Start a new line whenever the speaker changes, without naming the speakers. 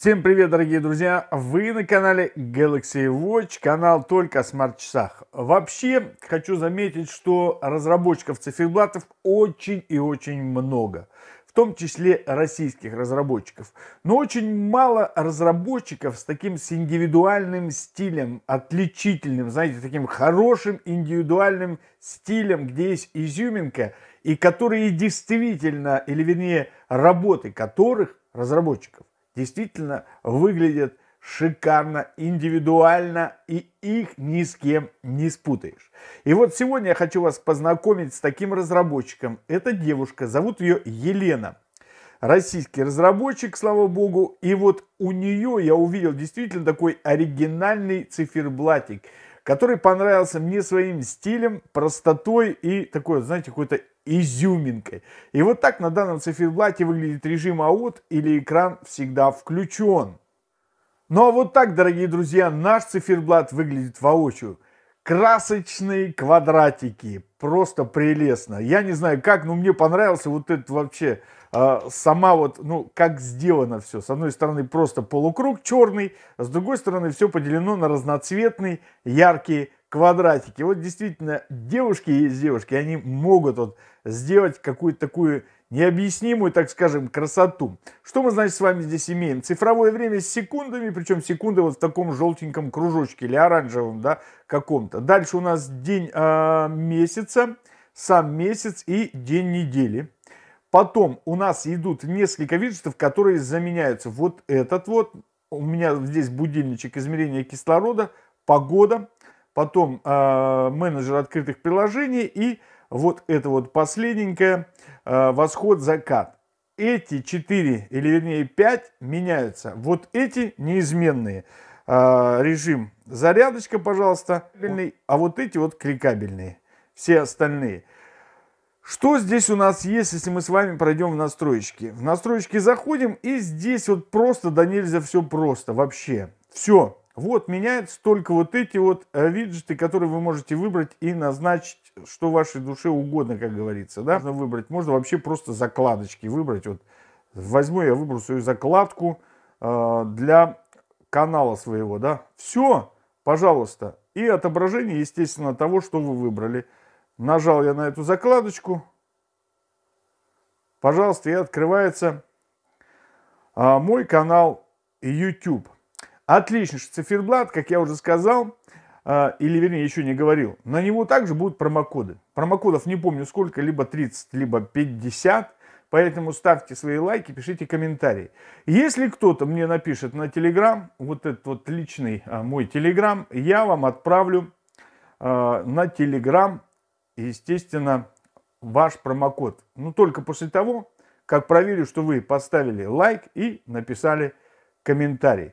Всем привет, дорогие друзья! Вы на канале Galaxy Watch, канал только о смарт-часах. Вообще, хочу заметить, что разработчиков циферблатов очень и очень много. В том числе российских разработчиков. Но очень мало разработчиков с таким с индивидуальным стилем, отличительным, знаете, таким хорошим индивидуальным стилем, где есть изюминка, и которые действительно, или вернее, работы которых, разработчиков, действительно выглядят шикарно, индивидуально, и их ни с кем не спутаешь. И вот сегодня я хочу вас познакомить с таким разработчиком. Это девушка, зовут ее Елена. Российский разработчик, слава богу. И вот у нее я увидел действительно такой оригинальный циферблатик, который понравился мне своим стилем, простотой и такой, знаете, какой-то изюминкой. И вот так на данном циферблате выглядит режим аут или экран всегда включен. Ну а вот так, дорогие друзья, наш циферблат выглядит воочию. Красочные квадратики, просто прелестно. Я не знаю как, но мне понравился вот этот вообще а, сама вот, ну, как сделано все. С одной стороны просто полукруг черный, с другой стороны все поделено на разноцветные яркие квадратики. Вот действительно, девушки есть девушки, они могут вот сделать какую-то такую необъяснимую, так скажем, красоту. Что мы, значит, с вами здесь имеем? Цифровое время с секундами, причем секунды вот в таком желтеньком кружочке или оранжевом, да, каком-то. Дальше у нас день э, месяца, сам месяц и день недели. Потом у нас идут несколько виджетов, которые заменяются. Вот этот вот, у меня здесь будильничек измерения кислорода, погода, потом э, менеджер открытых приложений и вот это вот последненькое э, а, восход-закат. Эти четыре или вернее пять меняются. Вот эти неизменные. Э, режим зарядочка, пожалуйста, а вот эти вот кликабельные. Все остальные. Что здесь у нас есть, если мы с вами пройдем в настройки? В настройки заходим, и здесь вот просто да нельзя все просто вообще. Все, вот меняются только вот эти вот э, виджеты, которые вы можете выбрать и назначить, что вашей душе угодно, как говорится. Да? Можно выбрать, можно вообще просто закладочки выбрать. Вот возьму я выберу свою закладку э, для канала своего, да. Все, пожалуйста. И отображение, естественно, того, что вы выбрали. Нажал я на эту закладочку. Пожалуйста, и открывается э, мой канал YouTube. Отлично, что циферблат, как я уже сказал, а, или вернее еще не говорил, на него также будут промокоды. Промокодов не помню сколько, либо 30, либо 50. Поэтому ставьте свои лайки, пишите комментарии. Если кто-то мне напишет на Телеграм, вот этот вот личный а, мой Телеграм, я вам отправлю а, на Телеграм, естественно, ваш промокод. Но ну, только после того, как проверю, что вы поставили лайк и написали комментарий.